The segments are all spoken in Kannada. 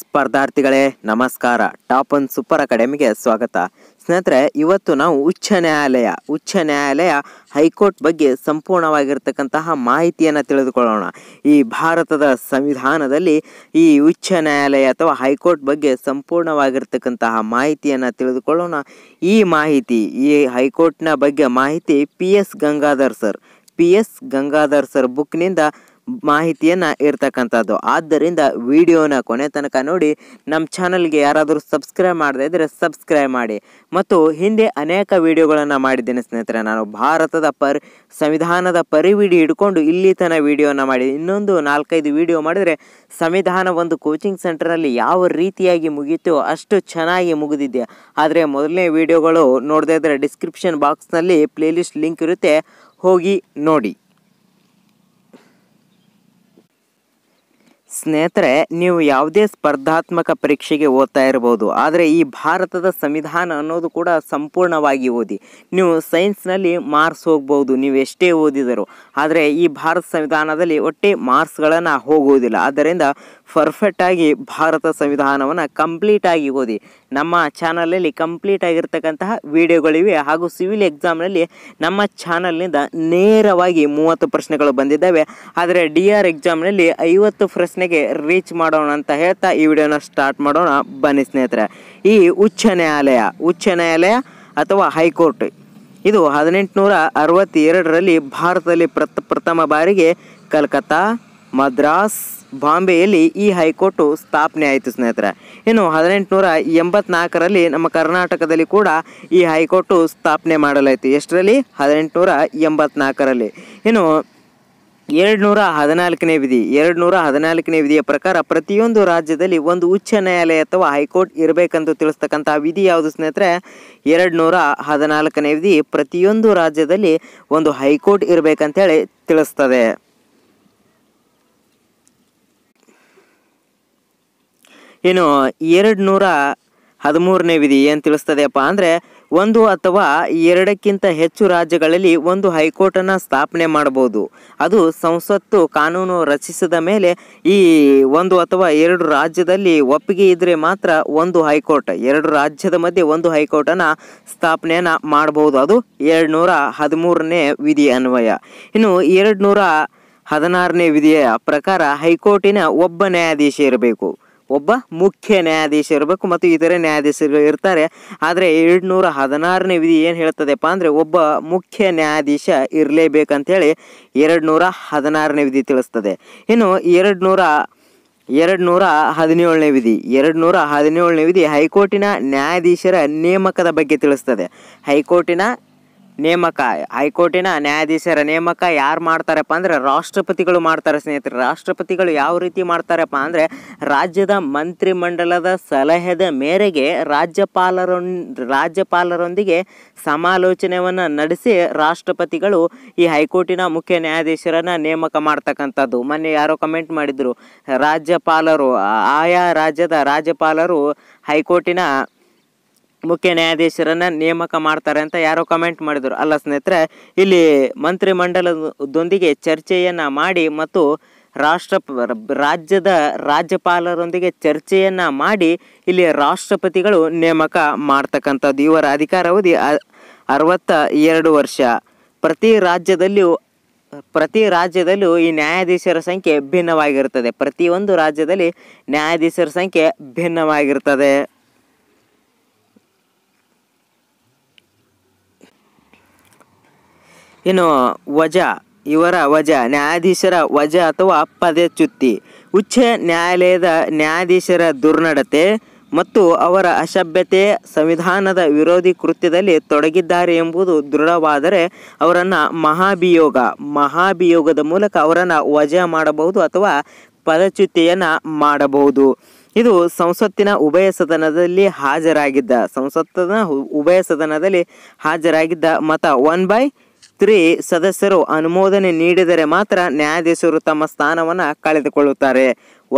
ಸ್ಪರ್ಧಾರ್ಥಿಗಳೇ ನಮಸ್ಕಾರ ಟಾಪ್ ಒನ್ ಸೂಪರ್ ಅಕಾಡೆಮಿಗೆ ಸ್ವಾಗತ ಸ್ನೇಹಿತರೆ ಇವತ್ತು ನಾವು ಉಚ್ಚ ನ್ಯಾಯಾಲಯ ಉಚ್ಚ ನ್ಯಾಯಾಲಯ ಹೈಕೋರ್ಟ್ ಬಗ್ಗೆ ಸಂಪೂರ್ಣವಾಗಿರ್ತಕ್ಕಂತಹ ಮಾಹಿತಿಯನ್ನು ತಿಳಿದುಕೊಳ್ಳೋಣ ಈ ಭಾರತದ ಸಂವಿಧಾನದಲ್ಲಿ ಈ ಉಚ್ಚ ನ್ಯಾಯಾಲಯ ಅಥವಾ ಹೈಕೋರ್ಟ್ ಬಗ್ಗೆ ಸಂಪೂರ್ಣವಾಗಿರ್ತಕ್ಕಂತಹ ಮಾಹಿತಿಯನ್ನು ತಿಳಿದುಕೊಳ್ಳೋಣ ಈ ಮಾಹಿತಿ ಈ ಹೈಕೋರ್ಟ್ನ ಬಗ್ಗೆ ಮಾಹಿತಿ P S Gangadhar sir P S Gangadhar sir ಬುಕ್ನಿಂದ ಮಾಹಿತಿಯನ್ನು ಇರ್ತಕ್ಕಂಥದ್ದು ಆದ್ದರಿಂದ ವಿಡಿಯೋನ ಕೊನೆ ತನಕ ನೋಡಿ ನಮ್ಮ ಚಾನಲ್ಗೆ ಯಾರಾದರೂ ಸಬ್ಸ್ಕ್ರೈಬ್ ಮಾಡದೇ ಇದ್ದರೆ ಸಬ್ಸ್ಕ್ರೈಬ್ ಮಾಡಿ ಮತ್ತು ಹಿಂದೆ ಅನೇಕ ವಿಡಿಯೋಗಳನ್ನು ಮಾಡಿದ್ದೇನೆ ಸ್ನೇಹಿತರೆ ನಾನು ಭಾರತದ ಪರಿ ಸಂವಿಧಾನದ ಪರಿವಿಡಿ ಹಿಡ್ಕೊಂಡು ಇಲ್ಲಿ ತನಕ ವಿಡಿಯೋನ ಮಾಡಿ ಇನ್ನೊಂದು ನಾಲ್ಕೈದು ವಿಡಿಯೋ ಮಾಡಿದರೆ ಸಂವಿಧಾನ ಒಂದು ಕೋಚಿಂಗ್ ಸೆಂಟರಲ್ಲಿ ಯಾವ ರೀತಿಯಾಗಿ ಮುಗೀತೋ ಅಷ್ಟು ಚೆನ್ನಾಗಿ ಮುಗಿದಿದೆ ಆದರೆ ಮೊದಲನೇ ವಿಡಿಯೋಗಳು ನೋಡದೇ ಇದ್ದರೆ ಡಿಸ್ಕ್ರಿಪ್ಷನ್ ಬಾಕ್ಸ್ನಲ್ಲಿ ಪ್ಲೇಲಿಸ್ಟ್ ಲಿಂಕ್ ಇರುತ್ತೆ ಹೋಗಿ ನೋಡಿ ಸ್ನೇಹಿತರೆ ನೀವು ಯಾವುದೇ ಸ್ಪರ್ಧಾತ್ಮಕ ಪರೀಕ್ಷೆಗೆ ಓದ್ತಾ ಇರ್ಬೋದು ಆದರೆ ಈ ಭಾರತದ ಸಂವಿಧಾನ ಅನ್ನೋದು ಕೂಡ ಸಂಪೂರ್ಣವಾಗಿ ಓದಿ ನೀವು ಸೈನ್ಸ್ನಲ್ಲಿ ಮಾರ್ಕ್ಸ್ ಹೋಗ್ಬೋದು ನೀವು ಎಷ್ಟೇ ಓದಿದರು ಆದರೆ ಈ ಭಾರತ ಸಂವಿಧಾನದಲ್ಲಿ ಒಟ್ಟೆ ಮಾರ್ಕ್ಸ್ಗಳನ್ನು ಹೋಗುವುದಿಲ್ಲ ಆದ್ದರಿಂದ ಪರ್ಫೆಕ್ಟಾಗಿ ಭಾರತ ಸಂವಿಧಾನವನ್ನು ಕಂಪ್ಲೀಟಾಗಿ ಓದಿ ನಮ್ಮ ಚಾನಲಲ್ಲಿ ಕಂಪ್ಲೀಟ್ ಆಗಿರ್ತಕ್ಕಂತಹ ವಿಡಿಯೋಗಳಿವೆ ಹಾಗೂ ಸಿವಿಲ್ ಎಕ್ಸಾಮ್ನಲ್ಲಿ ನಮ್ಮ ಚಾನಲ್ನಿಂದ ನೇರವಾಗಿ ಮೂವತ್ತು ಪ್ರಶ್ನೆಗಳು ಬಂದಿದ್ದಾವೆ ಆದರೆ ಡಿ ಆರ್ ಎಕ್ಸಾಮ್ನಲ್ಲಿ ಐವತ್ತು ಪ್ರಶ್ನೆಗೆ ರೀಚ್ ಮಾಡೋಣ ಅಂತ ಹೇಳ್ತಾ ಈ ವಿಡಿಯೋನ ಸ್ಟಾರ್ಟ್ ಮಾಡೋಣ ಬನ್ನಿ ಸ್ನೇಹಿತರೆ ಈ ಉಚ್ಚ ನ್ಯಾಯಾಲಯ ಉಚ್ಚ ನ್ಯಾಯಾಲಯ ಅಥವಾ ಹೈಕೋರ್ಟ್ ಇದು ಹದಿನೆಂಟುನೂರ ಅರವತ್ತೆರಡರಲ್ಲಿ ಭಾರತದಲ್ಲಿ ಪ್ರಥಮ ಬಾರಿಗೆ ಕಲ್ಕತ್ತಾ ಮದ್ರಾಸ್ ಬಾಂಬೆಯಲ್ಲಿ ಈ ಹೈಕೋರ್ಟು ಸ್ಥಾಪನೆ ಆಯಿತು ಸ್ನೇಹಿತರೆ ಇನ್ನು ಹದಿನೆಂಟುನೂರ ಎಂಬತ್ನಾಲ್ಕರಲ್ಲಿ ನಮ್ಮ ಕರ್ನಾಟಕದಲ್ಲಿ ಕೂಡ ಈ ಹೈಕೋರ್ಟು ಸ್ಥಾಪನೆ ಮಾಡಲಾಯಿತು ಎಷ್ಟರಲ್ಲಿ ಹದಿನೆಂಟುನೂರ ಎಂಬತ್ನಾಲ್ಕರಲ್ಲಿ ಇನ್ನು ನೂರ ಹದಿನಾಲ್ಕನೇ ವಿಧಿ ಎರಡುನೂರ ಹದಿನಾಲ್ಕನೇ ವಿಧಿಯ ಪ್ರಕಾರ ಪ್ರತಿಯೊಂದು ರಾಜ್ಯದಲ್ಲಿ ಒಂದು ಉಚ್ಚ ನ್ಯಾಯಾಲಯ ಅಥವಾ ಹೈಕೋರ್ಟ್ ಇರಬೇಕಂತ ತಿಳಿಸ್ತಕ್ಕಂಥ ವಿಧಿ ಯಾವುದು ಸ್ನೇಹಿತರೆ ನೂರ ಹದಿನಾಲ್ಕನೇ ವಿಧಿ ಪ್ರತಿಯೊಂದು ರಾಜ್ಯದಲ್ಲಿ ಒಂದು ಹೈಕೋರ್ಟ್ ಇರಬೇಕಂತೇಳಿ ತಿಳಿಸ್ತದೆ ಇನ್ನು ಎರಡು ನೂರ ಹದಿಮೂರನೇ ವಿಧಿ ಏನು ತಿಳಿಸ್ತದೆಯಪ್ಪ ಅಂದರೆ ಒಂದು ಅಥವಾ ಎರಡಕ್ಕಿಂತ ಹೆಚ್ಚು ರಾಜ್ಯಗಳಲ್ಲಿ ಒಂದು ಹೈಕೋರ್ಟನ್ನು ಸ್ಥಾಪನೆ ಮಾಡಬಹುದು ಅದು ಸಂಸತ್ತು ಕಾನೂನು ರಚಿಸಿದ ಮೇಲೆ ಈ ಒಂದು ಅಥವಾ ಎರಡು ರಾಜ್ಯದಲ್ಲಿ ಒಪ್ಪಿಗೆ ಇದ್ದರೆ ಮಾತ್ರ ಒಂದು ಹೈಕೋರ್ಟ್ ಎರಡು ರಾಜ್ಯದ ಮಧ್ಯೆ ಒಂದು ಹೈಕೋರ್ಟನ್ನು ಸ್ಥಾಪನೆಯನ್ನು ಮಾಡಬಹುದು ಅದು ಎರಡು ನೂರ ಹದಿಮೂರನೇ ವಿಧಿ ಅನ್ವಯ ಇನ್ನು ಎರಡು ನೂರ ಹದಿನಾರನೇ ವಿಧಿಯ ಪ್ರಕಾರ ಹೈಕೋರ್ಟಿನ ಒಬ್ಬ ನ್ಯಾಯಾಧೀಶ ಇರಬೇಕು ಒಬ್ಬ ಮುಖ್ಯ ನ್ಯಾಯಾಧೀಶ ಇರಬೇಕು ಮತ್ತು ಇತರೆ ನ್ಯಾಯಾಧೀಶರು ಇರ್ತಾರೆ ಆದರೆ ಎರಡುನೂರ ಹದಿನಾರನೇ ವಿಧಿ ಏನು ಹೇಳ್ತದೆಪ್ಪ ಅಂದರೆ ಒಬ್ಬ ಮುಖ್ಯ ನ್ಯಾಯಾಧೀಶ ಇರಲೇಬೇಕಂತೇಳಿ ಎರಡು ನೂರ ಹದಿನಾರನೇ ವಿಧಿ ತಿಳಿಸ್ತದೆ ಇನ್ನು ಎರಡು ನೂರ ಎರಡು ನೂರ ಹದಿನೇಳನೇ ವಿಧಿ ಎರಡು ನೂರ ಹದಿನೇಳನೇ ವಿಧಿ ಹೈಕೋರ್ಟಿನ ನ್ಯಾಯಾಧೀಶರ ನೇಮಕದ ಬಗ್ಗೆ ತಿಳಿಸ್ತದೆ ಹೈಕೋರ್ಟಿನ ನೇಮಕ ಹೈಕೋರ್ಟಿನ ನ್ಯಾಯಾಧೀಶರ ನೇಮಕ ಯಾರು ಮಾಡ್ತಾರಪ್ಪ ಅಂದರೆ ರಾಷ್ಟ್ರಪತಿಗಳು ಮಾಡ್ತಾರೆ ಸ್ನೇಹಿತರೆ ರಾಷ್ಟ್ರಪತಿಗಳು ಯಾವ ರೀತಿ ಮಾಡ್ತಾರಪ್ಪ ಅಂದರೆ ರಾಜ್ಯದ ಮಂತ್ರಿಮಂಡಲದ ಸಲಹೆದ ಮೇರೆಗೆ ರಾಜ್ಯಪಾಲರ ರಾಜ್ಯಪಾಲರೊಂದಿಗೆ ಸಮಾಲೋಚನೆಯನ್ನು ನಡೆಸಿ ರಾಷ್ಟ್ರಪತಿಗಳು ಈ ಹೈಕೋರ್ಟಿನ ಮುಖ್ಯ ನ್ಯಾಯಾಧೀಶರನ್ನು ನೇಮಕ ಮಾಡ್ತಕ್ಕಂಥದ್ದು ಮೊನ್ನೆ ಯಾರೋ ಕಮೆಂಟ್ ಮಾಡಿದರು ರಾಜ್ಯಪಾಲರು ಆಯಾ ರಾಜ್ಯದ ರಾಜ್ಯಪಾಲರು ಹೈಕೋರ್ಟಿನ ಮುಖ್ಯ ನ್ಯಾಯಾಧೀಶರನ್ನು ನೇಮಕ ಮಾಡ್ತಾರೆ ಅಂತ ಯಾರೋ ಕಮೆಂಟ್ ಮಾಡಿದರು ಅಲ್ಲ ಸ್ನೇಹಿತರೆ ಇಲ್ಲಿ ಮಂತ್ರಿಮಂಡಲದೊಂದಿಗೆ ಚರ್ಚೆಯನ್ನು ಮಾಡಿ ಮತ್ತು ರಾಷ್ಟ್ರ ರಾಜ್ಯದ ರಾಜ್ಯಪಾಲರೊಂದಿಗೆ ಚರ್ಚೆಯನ್ನು ಮಾಡಿ ಇಲ್ಲಿ ರಾಷ್ಟ್ರಪತಿಗಳು ನೇಮಕ ಮಾಡ್ತಕ್ಕಂಥದ್ದು ಇವರ ಅಧಿಕಾರಾವಧಿ ಅರವತ್ತ ಎರಡು ವರ್ಷ ಪ್ರತಿ ರಾಜ್ಯದಲ್ಲಿಯೂ ಪ್ರತಿ ರಾಜ್ಯದಲ್ಲೂ ಈ ನ್ಯಾಯಾಧೀಶರ ಸಂಖ್ಯೆ ಭಿನ್ನವಾಗಿರುತ್ತದೆ ಪ್ರತಿಯೊಂದು ರಾಜ್ಯದಲ್ಲಿ ನ್ಯಾಯಾಧೀಶರ ಸಂಖ್ಯೆ ಭಿನ್ನವಾಗಿರ್ತದೆ ಏನು ವಜಾ ಇವರ ವಜಾ ನ್ಯಾಯಾಧೀಶರ ವಜಾ ಅಥವಾ ಪದಚ್ಯುತಿ ಉಚ್ಚ ನ್ಯಾಯಾಲಯದ ನ್ಯಾಯಾಧೀಶರ ದುರ್ನಡತೆ ಮತ್ತು ಅವರ ಅಸಭ್ಯತೆ ಸಂವಿಧಾನದ ವಿರೋಧಿ ಕೃತ್ಯದಲ್ಲಿ ತೊಡಗಿದ್ದಾರೆ ಎಂಬುದು ದೃಢವಾದರೆ ಅವರನ್ನು ಮಹಾಭಿಯೋಗ ಮಹಾಭಿಯೋಗದ ಮೂಲಕ ಅವರನ್ನು ವಜಾ ಮಾಡಬಹುದು ಅಥವಾ ಪದಚ್ಯುತಿಯನ್ನು ಮಾಡಬಹುದು ಇದು ಸಂಸತ್ತಿನ ಉಭಯ ಸದನದಲ್ಲಿ ಹಾಜರಾಗಿದ್ದ ಸಂಸತ್ತಿನ ಉಭಯ ಸದನದಲ್ಲಿ ಹಾಜರಾಗಿದ್ದ ಮತ ಒನ್ ಬೈ ತ್ರೀ ಸದಸ್ಯರು ಅನುಮೋದನೆ ನೀಡಿದರೆ ಮಾತ್ರ ನ್ಯಾಯಾಧೀಶರು ತಮ್ಮ ಸ್ಥಾನವನ್ನು ಕಳೆದುಕೊಳ್ಳುತ್ತಾರೆ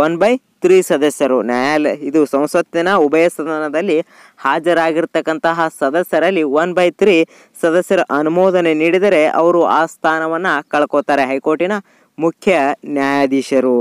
ಒನ್ ಬೈ ತ್ರೀ ಸದಸ್ಯರು ನ್ಯಾಯಾಲಯ ಇದು ಸಂಸತ್ತಿನ ಉಭಯ ಸದನದಲ್ಲಿ ಹಾಜರಾಗಿರ್ತಕ್ಕಂತಹ ಸದಸ್ಯರಲ್ಲಿ ಒನ್ ಬೈ ತ್ರೀ ಸದಸ್ಯರು ಅನುಮೋದನೆ ನೀಡಿದರೆ ಅವರು ಆ ಸ್ಥಾನವನ್ನು ಕಳ್ಕೋತಾರೆ ಹೈಕೋರ್ಟಿನ ಮುಖ್ಯ ನ್ಯಾಯಾಧೀಶರು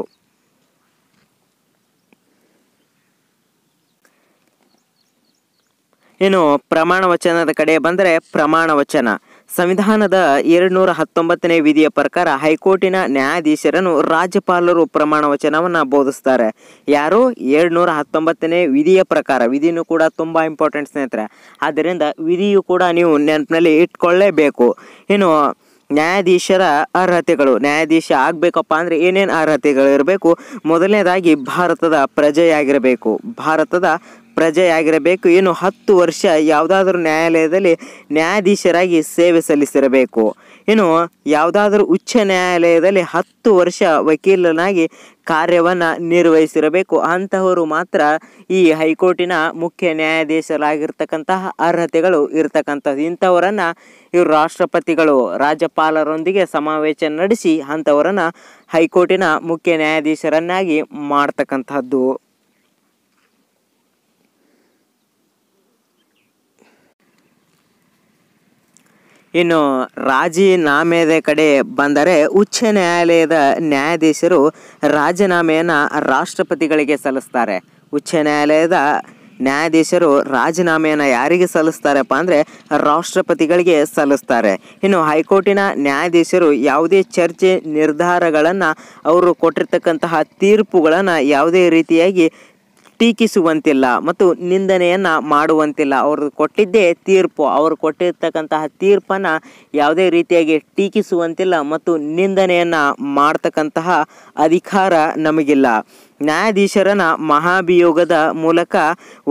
ಇನ್ನು ಪ್ರಮಾಣ ವಚನದ ಕಡೆ ಬಂದರೆ ಪ್ರಮಾಣ ವಚನ ಸಂವಿಧಾನದ ಎರಡ್ನೂರ ಹತ್ತೊಂಬತ್ತನೇ ವಿಧಿಯ ಪ್ರಕಾರ ಹೈಕೋರ್ಟಿನ ನ್ಯಾಯಾಧೀಶರನ್ನು ರಾಜ್ಯಪಾಲರು ಪ್ರಮಾಣ ವಚನವನ್ನು ಬೋಧಿಸ್ತಾರೆ ಯಾರು ಎರಡ್ನೂರ ಹತ್ತೊಂಬತ್ತನೇ ವಿಧಿಯ ಪ್ರಕಾರ ವಿಧಿನೂ ಕೂಡ ತುಂಬ ಇಂಪಾರ್ಟೆಂಟ್ ಸ್ನೇಹಿತರೆ ಆದ್ದರಿಂದ ವಿಧಿಯು ಕೂಡ ನೀವು ನೆನಪಿನಲ್ಲಿ ಇಟ್ಕೊಳ್ಳೇಬೇಕು ಏನು ನ್ಯಾಯಾಧೀಶರ ಅರ್ಹತೆಗಳು ನ್ಯಾಯಾಧೀಶ ಆಗಬೇಕಪ್ಪ ಅಂದರೆ ಏನೇನು ಅರ್ಹತೆಗಳಿರಬೇಕು ಮೊದಲನೇದಾಗಿ ಭಾರತದ ಪ್ರಜೆಯಾಗಿರಬೇಕು ಭಾರತದ ಪ್ರಜೆಯಾಗಿರಬೇಕು ಏನು ಹತ್ತು ವರ್ಷ ಯಾವುದಾದ್ರೂ ನ್ಯಾಯಾಲಯದಲ್ಲಿ ನ್ಯಾಯಾಧೀಶರಾಗಿ ಸೇವೆ ಸಲ್ಲಿಸಿರಬೇಕು ಇನ್ನು ಯಾವುದಾದ್ರೂ ಉಚ್ಚ ನ್ಯಾಯಾಲಯದಲ್ಲಿ ಹತ್ತು ವರ್ಷ ವಕೀಲನಾಗಿ ಕಾರ್ಯವನ್ನು ನಿರ್ವಹಿಸಿರಬೇಕು ಅಂತಹವರು ಮಾತ್ರ ಈ ಹೈಕೋರ್ಟಿನ ಮುಖ್ಯ ನ್ಯಾಯಾಧೀಶರಾಗಿರ್ತಕ್ಕಂತಹ ಅರ್ಹತೆಗಳು ಇರತಕ್ಕಂಥದ್ದು ಇಂಥವರನ್ನು ಇವರು ರಾಷ್ಟ್ರಪತಿಗಳು ರಾಜ್ಯಪಾಲರೊಂದಿಗೆ ಸಮಾವೇಶ ನಡೆಸಿ ಅಂಥವರನ್ನು ಹೈಕೋರ್ಟಿನ ಮುಖ್ಯ ನ್ಯಾಯಾಧೀಶರನ್ನಾಗಿ ಮಾಡ್ತಕ್ಕಂಥದ್ದು ಇನ್ನು ರಾಜೀನಾಮೆದ ಕಡೆ ಬಂದರೆ ಉಚ್ಚ ನ್ಯಾಯಾಲಯದ ನ್ಯಾಯಾಧೀಶರು ರಾಜೀನಾಮೆಯನ್ನು ರಾಷ್ಟ್ರಪತಿಗಳಿಗೆ ಸಲ್ಲಿಸ್ತಾರೆ ಉಚ್ಚ ನ್ಯಾಯಾಲಯದ ನ್ಯಾಯಾಧೀಶರು ರಾಜೀನಾಮೆಯನ್ನು ಯಾರಿಗೆ ಸಲ್ಲಿಸ್ತಾರಪ್ಪ ಅಂದರೆ ರಾಷ್ಟ್ರಪತಿಗಳಿಗೆ ಸಲ್ಲಿಸ್ತಾರೆ ಇನ್ನು ಹೈಕೋರ್ಟಿನ ನ್ಯಾಯಾಧೀಶರು ಯಾವುದೇ ಚರ್ಚೆ ನಿರ್ಧಾರಗಳನ್ನು ಅವರು ಕೊಟ್ಟಿರ್ತಕ್ಕಂತಹ ತೀರ್ಪುಗಳನ್ನು ಯಾವುದೇ ರೀತಿಯಾಗಿ ಟೀಕಿಸುವಂತಿಲ್ಲ ಮತ್ತು ನಿಂದನೆಯನ್ನು ಮಾಡುವಂತಿಲ್ಲ ಅವರು ಕೊಟ್ಟಿದ್ದೇ ತೀರ್ಪು ಅವರು ಕೊಟ್ಟಿರ್ತಕ್ಕಂತಹ ತೀರ್ಪನ್ನು ಯಾವುದೇ ರೀತಿಯಾಗಿ ಟೀಕಿಸುವಂತಿಲ್ಲ ಮತ್ತು ನಿಂದನೆಯನ್ನು ಮಾಡ್ತಕ್ಕಂತಹ ಅಧಿಕಾರ ನಮಗಿಲ್ಲ ನ್ಯಾಯಾಧೀಶರನ್ನ ಮಹಾಭಿಯೋಗದ ಮೂಲಕ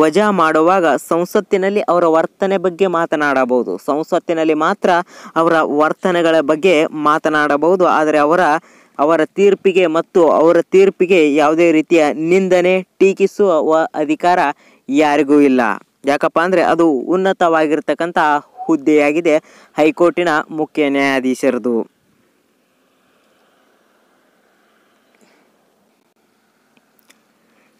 ವಜಾ ಮಾಡುವಾಗ ಸಂಸತ್ತಿನಲ್ಲಿ ಅವರ ವರ್ತನೆ ಬಗ್ಗೆ ಮಾತನಾಡಬಹುದು ಸಂಸತ್ತಿನಲ್ಲಿ ಮಾತ್ರ ಅವರ ವರ್ತನೆಗಳ ಬಗ್ಗೆ ಮಾತನಾಡಬಹುದು ಆದರೆ ಅವರ ಅವರ ತೀರ್ಪಿಗೆ ಮತ್ತು ಅವರ ತೀರ್ಪಿಗೆ ಯಾವುದೇ ರೀತಿಯ ನಿಂದನೆ ಟೀಕಿಸುವ ಅಧಿಕಾರ ಯಾರಿಗೂ ಇಲ್ಲ ಯಾಕಪ್ಪ ಅಂದರೆ ಅದು ಉನ್ನತವಾಗಿರ್ತಕ್ಕಂಥ ಹುದ್ದೆಯಾಗಿದೆ ಹೈಕೋರ್ಟಿನ ಮುಖ್ಯ ನ್ಯಾಯಾಧೀಶರದು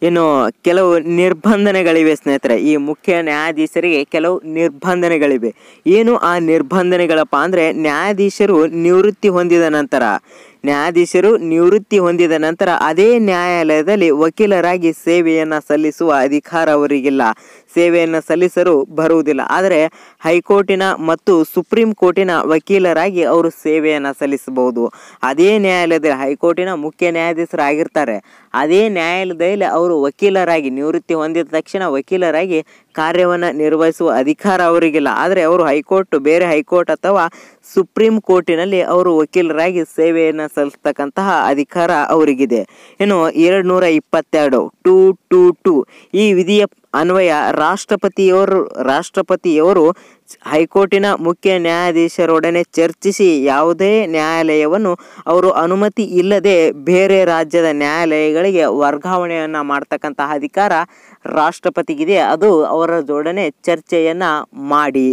ಇನ್ನು ಕೆಲವು ನಿರ್ಬಂಧನೆಗಳಿವೆ ಸ್ನೇಹಿತರೆ ಈ ಮುಖ್ಯ ನ್ಯಾಯಾಧೀಶರಿಗೆ ಕೆಲವು ನಿರ್ಬಂಧನೆಗಳಿವೆ ಏನು ಆ ನಿರ್ಬಂಧನೆಗಳಪ್ಪ ಅಂದರೆ ನ್ಯಾಯಾಧೀಶರು ನಿವೃತ್ತಿ ಹೊಂದಿದ ನಂತರ ನ್ಯಾಯಾಧೀಶರು ನಿವೃತ್ತಿ ಹೊಂದಿದ ನಂತರ ಅದೇ ನ್ಯಾಯಾಲಯದಲ್ಲಿ ವಕೀಲರಾಗಿ ಸೇವೆಯನ್ನು ಸಲ್ಲಿಸುವ ಅಧಿಕಾರ ಅವರಿಗಿಲ್ಲ ಸೇವೆಯನ್ನು ಸಲ್ಲಿಸಲು ಬರುವುದಿಲ್ಲ ಆದರೆ ಹೈಕೋರ್ಟಿನ ಮತ್ತು ಸುಪ್ರೀಂ ಕೋರ್ಟಿನ ವಕೀಲರಾಗಿ ಅವರು ಸೇವೆಯನ್ನು ಸಲ್ಲಿಸಬಹುದು ಅದೇ ನ್ಯಾಯಾಲಯದಲ್ಲಿ ಹೈಕೋರ್ಟಿನ ಮುಖ್ಯ ನ್ಯಾಯಾಧೀಶರಾಗಿರ್ತಾರೆ ಅದೇ ನ್ಯಾಯಾಲಯದಲ್ಲಿ ಅವರು ವಕೀಲರಾಗಿ ನಿವೃತ್ತಿ ಹೊಂದಿದ ತಕ್ಷಣ ವಕೀಲರಾಗಿ ಕಾರ್ಯವನ್ನು ನಿರ್ವಹಿಸುವ ಅಧಿಕಾರ ಅವರಿಗಿಲ್ಲ ಆದರೆ ಅವರು ಹೈಕೋರ್ಟ್ ಬೇರೆ ಹೈಕೋರ್ಟ್ ಅಥವಾ ಸುಪ್ರೀಂ ಕೋರ್ಟಿನಲ್ಲಿ ಅವರು ವಕೀಲರಾಗಿ ಸೇವೆಯನ್ನು ಸಲ್ಲಿಸ್ತಕ್ಕಂತಹ ಅಧಿಕಾರ ಅವರಿಗಿದೆ ಏನು ಎರಡು ನೂರ ಇಪ್ಪತ್ತೆರಡು ಟೂ ಟೂ ಟೂ ಈ ವಿಧಿಯ ಅನ್ವಯ ರಾಷ್ಟ್ರಪತಿಯವರು ರಾಷ್ಟ್ರಪತಿಯವರು ಹೈಕೋರ್ಟಿನ ಮುಖ್ಯ ನ್ಯಾಯಾಧೀಶರೊಡನೆ ಚರ್ಚಿಸಿ ಯಾವುದೇ ನ್ಯಾಯಾಲಯವನ್ನು ಅವರು ಅನುಮತಿ ಇಲ್ಲದೆ ಬೇರೆ ರಾಜ್ಯದ ನ್ಯಾಯಾಲಯಗಳಿಗೆ ವರ್ಗಾವಣೆಯನ್ನು ಮಾಡ್ತಕ್ಕಂತಹ ಅಧಿಕಾರ ರಾಷ್ಟ್ರಪತಿಗಿದೆ ಅದು ಅವರ ಜೋಡಣೆ ಚರ್ಚೆಯನ್ನು ಮಾಡಿ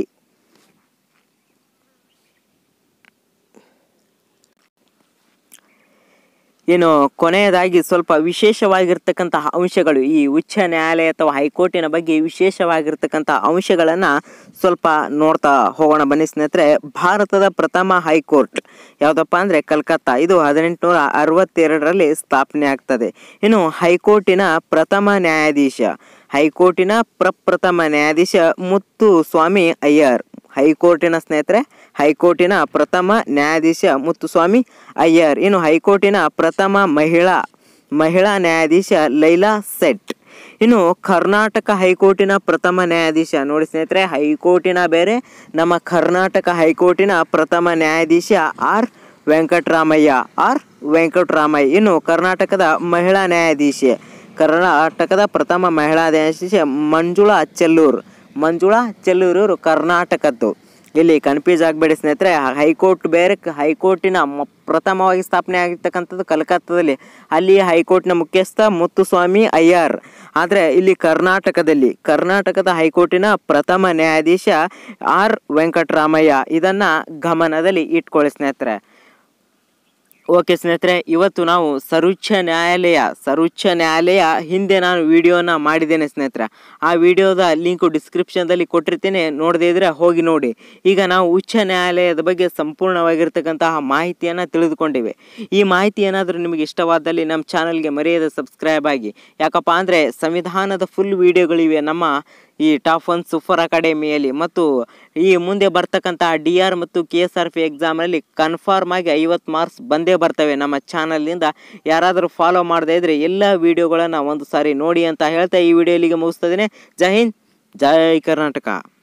ಏನು ಕೊನೆಯದಾಗಿ ಸ್ವಲ್ಪ ವಿಶೇಷವಾಗಿರ್ತಕ್ಕಂತಹ ಅಂಶಗಳು ಈ ಉಚ್ಚ ನ್ಯಾಯಾಲಯ ಅಥವಾ ಹೈಕೋರ್ಟಿನ ಬಗ್ಗೆ ವಿಶೇಷವಾಗಿರ್ತಕ್ಕಂಥ ಅಂಶಗಳನ್ನು ಸ್ವಲ್ಪ ನೋಡ್ತಾ ಹೋಗೋಣ ಬನ್ನಿ ಸ್ನೇಹಿತರೆ ಭಾರತದ ಪ್ರಥಮ ಹೈಕೋರ್ಟ್ ಯಾವುದಪ್ಪ ಅಂದರೆ ಕಲ್ಕತ್ತಾ ಇದು ಹದಿನೆಂಟುನೂರ ಅರವತ್ತೆರಡರಲ್ಲಿ ಸ್ಥಾಪನೆ ಆಗ್ತದೆ ಇನ್ನು ಹೈಕೋರ್ಟಿನ ಪ್ರಥಮ ನ್ಯಾಯಾಧೀಶ ಹೈಕೋರ್ಟಿನ ಪ್ರಪ್ರಥಮ ನ್ಯಾಯಾಧೀಶ ಮುತ್ತು ಸ್ವಾಮಿ ಅಯ್ಯರ್ ಹೈಕೋರ್ಟಿನ ಸ್ನೇಹಿತರೆ ಹೈಕೋರ್ಟಿನ ಪ್ರಥಮ ನ್ಯಾಯಾಧೀಶ ಮುತ್ತುಸ್ವಾಮಿ ಅಯ್ಯರ್ ಇನ್ನು ಹೈಕೋರ್ಟಿನ ಪ್ರಥಮ ಮಹಿಳಾ ಮಹಿಳಾ ನ್ಯಾಯಾಧೀಶ ಲೈಲಾ ಸೆಟ್ ಇನ್ನು ಕರ್ನಾಟಕ ಹೈಕೋರ್ಟಿನ ಪ್ರಥಮ ನ್ಯಾಯಾಧೀಶ ನೋಡಿ ಸ್ನೇಹಿತರೆ ಹೈಕೋರ್ಟಿನ ಬೇರೆ ನಮ್ಮ ಕರ್ನಾಟಕ ಹೈಕೋರ್ಟಿನ ಪ್ರಥಮ ನ್ಯಾಯಾಧೀಶ ಆರ್ ವೆಂಕಟರಾಮಯ್ಯ ಆರ್ ವೆಂಕಟರಾಮಯ್ಯ ಇನ್ನು ಕರ್ನಾಟಕದ ಮಹಿಳಾ ನ್ಯಾಯಾಧೀಶೆ ಕರ್ನಾಟಕದ ಪ್ರಥಮ ಮಹಿಳಾ ನ್ಯಾಯಾಧೀಶೆ ಮಂಜುಳಾ ಚೆಲ್ಲೂರ್ ಮಂಜುಳಾ ಚೆಲ್ಲೂರೂರು ಕರ್ನಾಟಕದ್ದು ಇಲ್ಲಿ ಕನ್ಫ್ಯೂಸ್ ಆಗಬೇಡಿ ಸ್ನೇಹಿತರೆ ಹೈಕೋರ್ಟ್ ಬೇರೆ ಹೈಕೋರ್ಟಿನ ಪ್ರಥಮವಾಗಿ ಸ್ಥಾಪನೆ ಆಗಿರ್ತಕ್ಕಂಥದ್ದು ಕಲ್ಕತ್ತಾದಲ್ಲಿ ಅಲ್ಲಿ ಹೈಕೋರ್ಟ್ನ ಮುಖ್ಯಸ್ಥ ಮುತ್ತುಸ್ವಾಮಿ ಅಯ್ಯರ್ ಆದರೆ ಇಲ್ಲಿ ಕರ್ನಾಟಕದಲ್ಲಿ ಕರ್ನಾಟಕದ ಹೈಕೋರ್ಟಿನ ಪ್ರಥಮ ನ್ಯಾಯಾಧೀಶ ಆರ್ ವೆಂಕಟರಾಮಯ್ಯ ಇದನ್ನು ಗಮನದಲ್ಲಿ ಇಟ್ಕೊಳ್ಳಿ ಸ್ನೇಹಿತರೆ ಓಕೆ ಸ್ನೇಹಿತರೆ ಇವತ್ತು ನಾವು ಸರ್ವೋಚ್ಚ ನ್ಯಾಯಾಲಯ ಸರ್ವೋಚ್ಚ ನ್ಯಾಯಾಲಯ ಹಿಂದೆ ನಾನು ವಿಡಿಯೋನ ಮಾಡಿದ್ದೇನೆ ಸ್ನೇಹಿತರೆ ಆ ವಿಡಿಯೋದ ಲಿಂಕು ಡಿಸ್ಕ್ರಿಪ್ಷನ್ದಲ್ಲಿ ಕೊಟ್ಟಿರ್ತೀನಿ ನೋಡದೇ ಇದ್ರೆ ಹೋಗಿ ನೋಡಿ ಈಗ ನಾವು ಉಚ್ಚ ನ್ಯಾಯಾಲಯದ ಬಗ್ಗೆ ಸಂಪೂರ್ಣವಾಗಿರ್ತಕ್ಕಂತಹ ಮಾಹಿತಿಯನ್ನು ತಿಳಿದುಕೊಂಡಿವೆ ಈ ಮಾಹಿತಿ ಏನಾದರೂ ನಿಮಗೆ ಇಷ್ಟವಾದಲ್ಲಿ ನಮ್ಮ ಚಾನಲ್ಗೆ ಮರೆಯದ ಸಬ್ಸ್ಕ್ರೈಬ್ ಆಗಿ ಯಾಕಪ್ಪ ಅಂದರೆ ಸಂವಿಧಾನದ ಫುಲ್ ವಿಡಿಯೋಗಳಿವೆ ನಮ್ಮ ಈ ಟಾಪ್ ಒನ್ ಸೂಪರ್ ಅಕಾಡೆಮಿಯಲ್ಲಿ ಮತ್ತು ಈ ಮುಂದೆ ಬರ್ತಕ್ಕಂಥ ಡಿ ಆರ್ ಮತ್ತು ಕೆ ಎಸ್ ಆರ್ ಪಿ ಎಕ್ಸಾಮಲ್ಲಿ ಕನ್ಫರ್ಮ್ ಆಗಿ ಐವತ್ತು ಮಾರ್ಕ್ಸ್ ಬಂದೇ ಬರ್ತವೆ ನಮ್ಮ ಚಾನಲ್ನಿಂದ ಯಾರಾದರೂ ಫಾಲೋ ಮಾಡದೇ ಇದ್ದರೆ ಎಲ್ಲ ವೀಡಿಯೋಗಳನ್ನು ಒಂದು ಸಾರಿ ನೋಡಿ ಅಂತ ಹೇಳ್ತಾ ಈ ವಿಡಿಯೋ ಇಲ್ಲಿಗೆ ಮುಗಿಸ್ತದೇನೆ ಜೈ ಹಿಂದ್ ಜೈ ಕರ್ನಾಟಕ